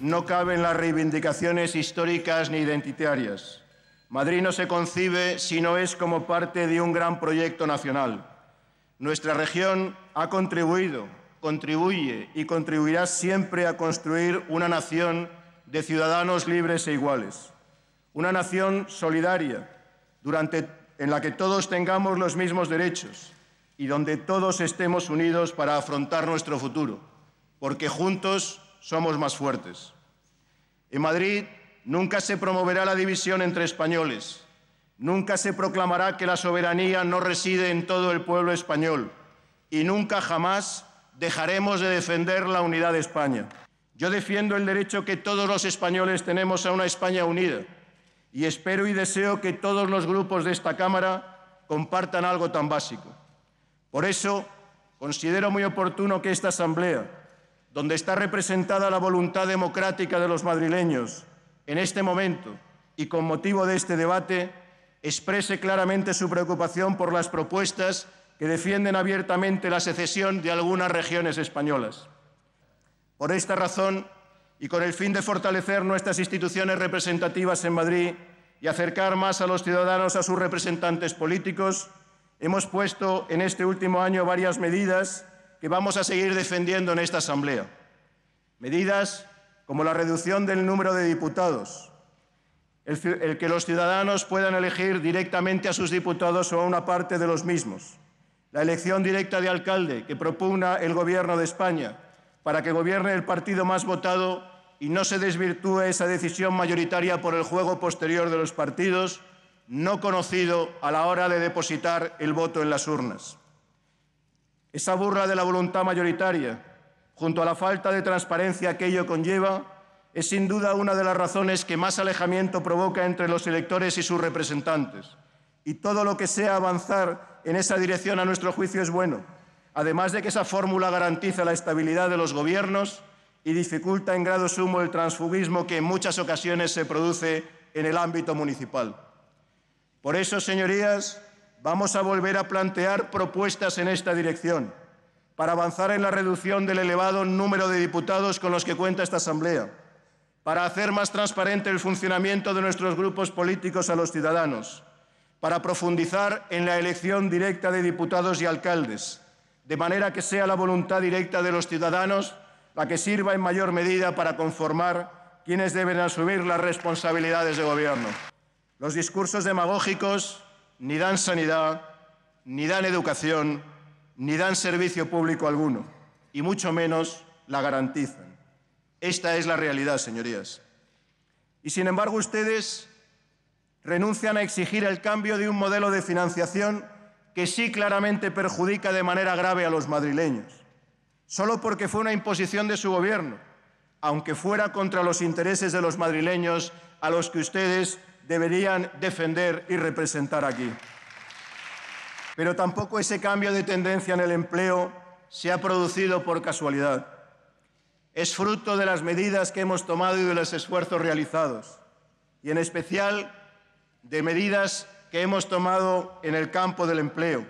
no caben las reivindicaciones históricas ni identitarias. Madrid no se concibe si no es como parte de un gran proyecto nacional. Nuestra región ha contribuido, contribuye y contribuirá siempre a construir una nación de ciudadanos libres e iguales. Una nación solidaria, en la que todos tengamos los mismos derechos y donde todos estemos unidos para afrontar nuestro futuro, porque juntos somos más fuertes. En Madrid nunca se promoverá la división entre españoles, nunca se proclamará que la soberanía no reside en todo el pueblo español y nunca jamás dejaremos de defender la unidad de España. Yo defiendo el derecho que todos los españoles tenemos a una España unida y espero y deseo que todos los grupos de esta Cámara compartan algo tan básico. Por eso, considero muy oportuno que esta Asamblea, donde está representada la voluntad democrática de los madrileños, en este momento y con motivo de este debate, exprese claramente su preocupación por las propuestas que defienden abiertamente la secesión de algunas regiones españolas. Por esta razón, y con el fin de fortalecer nuestras instituciones representativas en Madrid y acercar más a los ciudadanos a sus representantes políticos, hemos puesto en este último año varias medidas que vamos a seguir defendiendo en esta Asamblea. Medidas como la reducción del número de diputados, el, que los ciudadanos puedan elegir directamente a sus diputados o a una parte de los mismos, la elección directa de alcalde que propugna el Gobierno de España para que gobierne el partido más votado y no se desvirtúe esa decisión mayoritaria por el juego posterior de los partidos no conocido a la hora de depositar el voto en las urnas. Esa burla de la voluntad mayoritaria, junto a la falta de transparencia que ello conlleva, es sin duda una de las razones que más alejamiento provoca entre los electores y sus representantes. Y todo lo que sea avanzar en esa dirección, a nuestro juicio, es bueno, además de que esa fórmula garantiza la estabilidad de los gobiernos y dificulta en grado sumo el transfugismo que en muchas ocasiones se produce en el ámbito municipal. Por eso, señorías, Vamos a volver a plantear propuestas en esta dirección para avanzar en la reducción del elevado número de diputados con los que cuenta esta Asamblea, para hacer más transparente el funcionamiento de nuestros grupos políticos a los ciudadanos, para profundizar en la elección directa de diputados y alcaldes, de manera que sea la voluntad directa de los ciudadanos la que sirva en mayor medida para conformar quienes deben asumir las responsabilidades de gobierno. Los discursos demagógicos ni dan sanidad, ni dan educación, ni dan servicio público alguno, y mucho menos la garantizan. Esta es la realidad, señorías. Y sin embargo, ustedes renuncian a exigir el cambio de un modelo de financiación que sí claramente perjudica de manera grave a los madrileños, solo porque fue una imposición de su gobierno, aunque fuera contra los intereses de los madrileños a los que ustedes deberían defender y representar aquí. Pero tampoco ese cambio de tendencia en el empleo se ha producido por casualidad. Es fruto de las medidas que hemos tomado y de los esfuerzos realizados, y en especial de medidas que hemos tomado en el campo del empleo,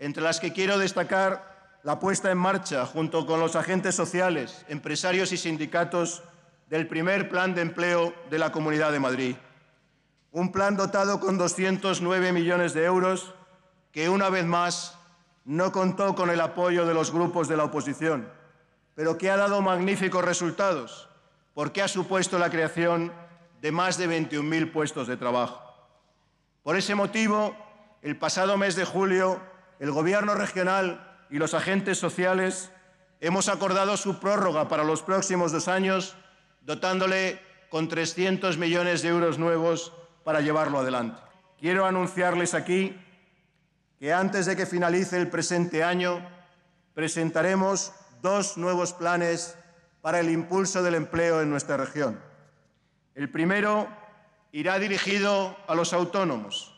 entre las que quiero destacar la puesta en marcha, junto con los agentes sociales, empresarios y sindicatos, del primer plan de empleo de la Comunidad de Madrid un plan dotado con 209 millones de euros que, una vez más, no contó con el apoyo de los grupos de la oposición, pero que ha dado magníficos resultados, porque ha supuesto la creación de más de 21.000 puestos de trabajo. Por ese motivo, el pasado mes de julio, el Gobierno regional y los agentes sociales hemos acordado su prórroga para los próximos dos años, dotándole con 300 millones de euros nuevos para llevarlo adelante. Quiero anunciarles aquí que antes de que finalice el presente año presentaremos dos nuevos planes para el impulso del empleo en nuestra región. El primero irá dirigido a los autónomos,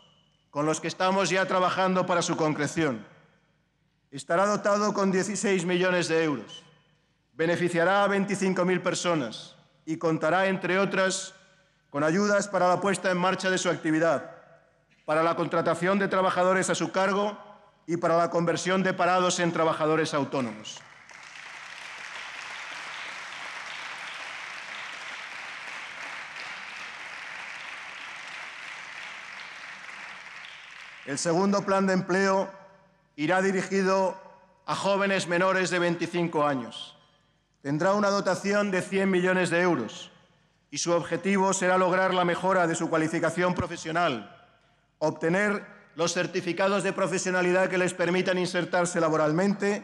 con los que estamos ya trabajando para su concreción. Estará dotado con 16 millones de euros, beneficiará a 25.000 personas y contará, entre otras, con ayudas para la puesta en marcha de su actividad, para la contratación de trabajadores a su cargo y para la conversión de parados en trabajadores autónomos. El segundo plan de empleo irá dirigido a jóvenes menores de 25 años. Tendrá una dotación de 100 millones de euros y su objetivo será lograr la mejora de su cualificación profesional, obtener los certificados de profesionalidad que les permitan insertarse laboralmente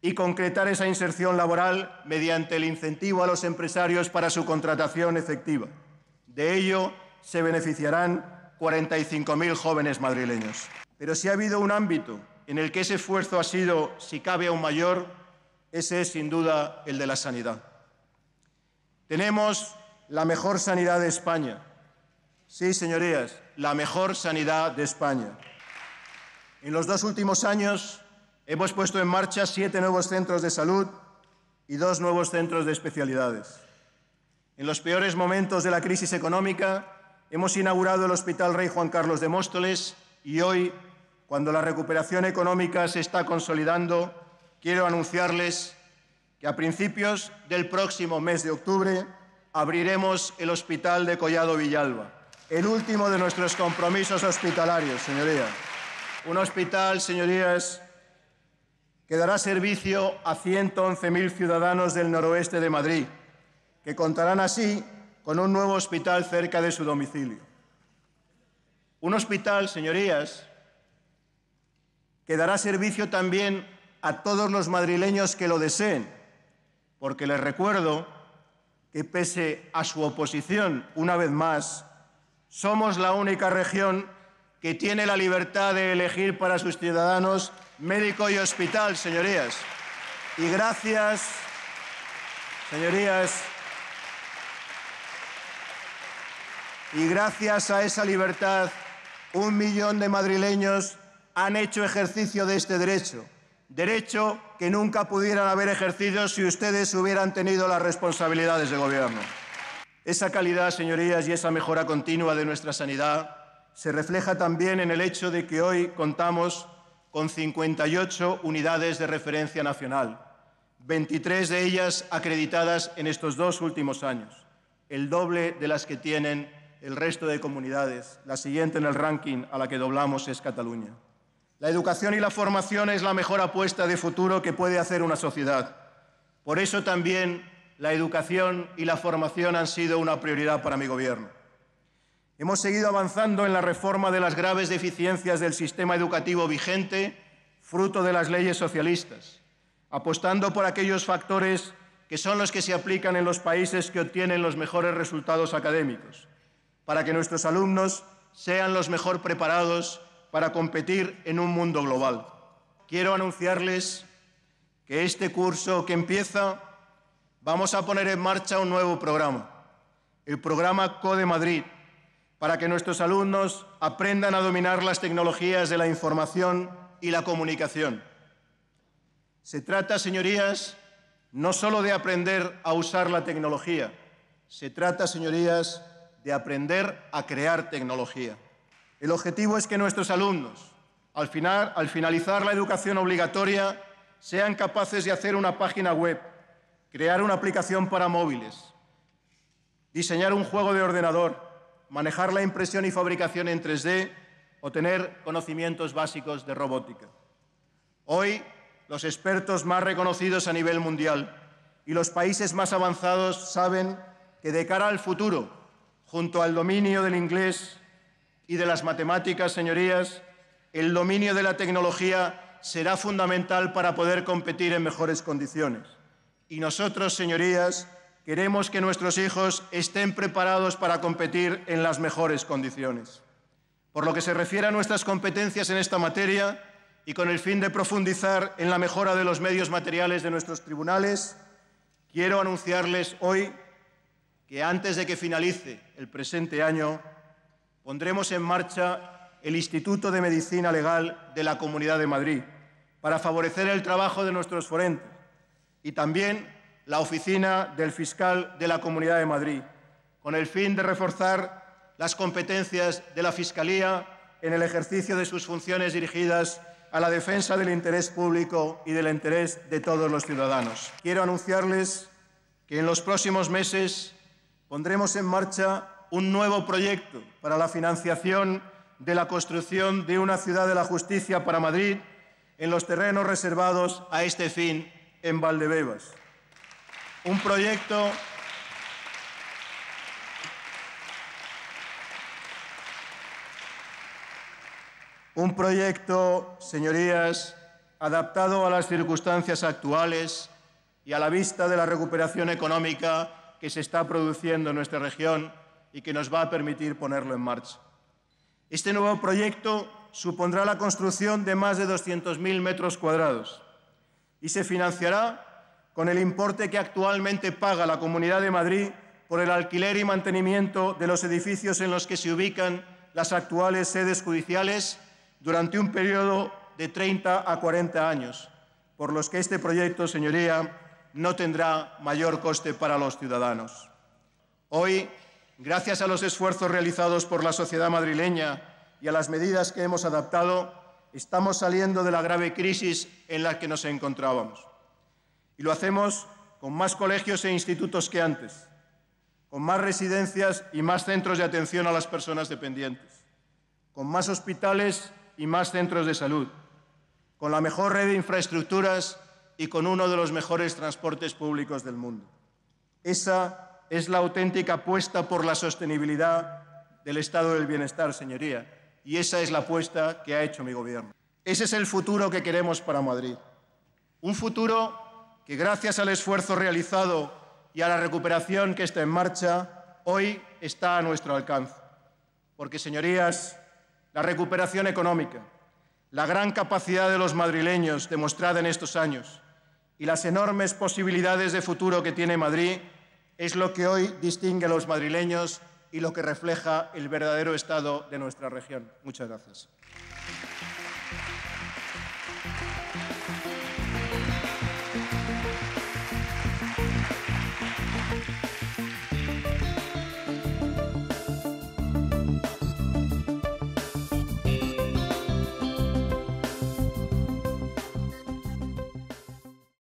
y concretar esa inserción laboral mediante el incentivo a los empresarios para su contratación efectiva. De ello se beneficiarán 45.000 jóvenes madrileños. Pero si ha habido un ámbito en el que ese esfuerzo ha sido, si cabe, aún mayor, ese es sin duda el de la sanidad. Tenemos la mejor sanidad de España. Sí, señorías, la mejor sanidad de España. En los dos últimos años hemos puesto en marcha siete nuevos centros de salud y dos nuevos centros de especialidades. En los peores momentos de la crisis económica hemos inaugurado el Hospital Rey Juan Carlos de Móstoles y hoy, cuando la recuperación económica se está consolidando, quiero anunciarles que a principios del próximo mes de octubre abriremos el Hospital de Collado Villalba, el último de nuestros compromisos hospitalarios, señorías. Un hospital, señorías, que dará servicio a 111.000 ciudadanos del noroeste de Madrid, que contarán así con un nuevo hospital cerca de su domicilio. Un hospital, señorías, que dará servicio también a todos los madrileños que lo deseen, porque les recuerdo que pese a su oposición, una vez más, somos la única región que tiene la libertad de elegir para sus ciudadanos médico y hospital, señorías. Y gracias, señorías, y gracias a esa libertad, un millón de madrileños han hecho ejercicio de este derecho derecho que nunca pudieran haber ejercido si ustedes hubieran tenido las responsabilidades de gobierno. Esa calidad, señorías, y esa mejora continua de nuestra sanidad se refleja también en el hecho de que hoy contamos con 58 unidades de referencia nacional, 23 de ellas acreditadas en estos dos últimos años, el doble de las que tienen el resto de comunidades. La siguiente en el ranking a la que doblamos es Cataluña. La educación y la formación es la mejor apuesta de futuro que puede hacer una sociedad. Por eso también la educación y la formación han sido una prioridad para mi gobierno. Hemos seguido avanzando en la reforma de las graves deficiencias del sistema educativo vigente, fruto de las leyes socialistas, apostando por aquellos factores que son los que se aplican en los países que obtienen los mejores resultados académicos, para que nuestros alumnos sean los mejor preparados para competir en un mundo global. Quiero anunciarles que este curso que empieza vamos a poner en marcha un nuevo programa, el programa CODE Madrid, para que nuestros alumnos aprendan a dominar las tecnologías de la información y la comunicación. Se trata, señorías, no solo de aprender a usar la tecnología, se trata, señorías, de aprender a crear tecnología. El objetivo es que nuestros alumnos, al, final, al finalizar la educación obligatoria, sean capaces de hacer una página web, crear una aplicación para móviles, diseñar un juego de ordenador, manejar la impresión y fabricación en 3D o tener conocimientos básicos de robótica. Hoy, los expertos más reconocidos a nivel mundial y los países más avanzados saben que de cara al futuro, junto al dominio del inglés, y de las matemáticas, señorías, el dominio de la tecnología será fundamental para poder competir en mejores condiciones. Y nosotros, señorías, queremos que nuestros hijos estén preparados para competir en las mejores condiciones. Por lo que se refiere a nuestras competencias en esta materia y con el fin de profundizar en la mejora de los medios materiales de nuestros tribunales, quiero anunciarles hoy que antes de que finalice el presente año, pondremos en marcha el Instituto de Medicina Legal de la Comunidad de Madrid para favorecer el trabajo de nuestros forenses y también la Oficina del Fiscal de la Comunidad de Madrid, con el fin de reforzar las competencias de la Fiscalía en el ejercicio de sus funciones dirigidas a la defensa del interés público y del interés de todos los ciudadanos. Quiero anunciarles que en los próximos meses pondremos en marcha un nuevo proyecto para la financiación de la construcción de una ciudad de la justicia para Madrid en los terrenos reservados a este fin en Valdebebas. Un proyecto Un proyecto, señorías, adaptado a las circunstancias actuales y a la vista de la recuperación económica que se está produciendo en nuestra región y que nos va a permitir ponerlo en marcha. Este nuevo proyecto supondrá la construcción de más de 200.000 metros cuadrados y se financiará con el importe que actualmente paga la Comunidad de Madrid por el alquiler y mantenimiento de los edificios en los que se ubican las actuales sedes judiciales durante un periodo de 30 a 40 años, por los que este proyecto, señoría, no tendrá mayor coste para los ciudadanos. Hoy Gracias a los esfuerzos realizados por la sociedad madrileña y a las medidas que hemos adaptado, estamos saliendo de la grave crisis en la que nos encontrábamos. Y lo hacemos con más colegios e institutos que antes, con más residencias y más centros de atención a las personas dependientes, con más hospitales y más centros de salud, con la mejor red de infraestructuras y con uno de los mejores transportes públicos del mundo. Esa es la auténtica apuesta por la sostenibilidad del estado del bienestar, señoría, y esa es la apuesta que ha hecho mi gobierno. Ese es el futuro que queremos para Madrid. Un futuro que gracias al esfuerzo realizado y a la recuperación que está en marcha, hoy está a nuestro alcance. Porque, señorías, la recuperación económica, la gran capacidad de los madrileños demostrada en estos años y las enormes posibilidades de futuro que tiene Madrid es lo que hoy distingue a los madrileños y lo que refleja el verdadero estado de nuestra región. Muchas gracias.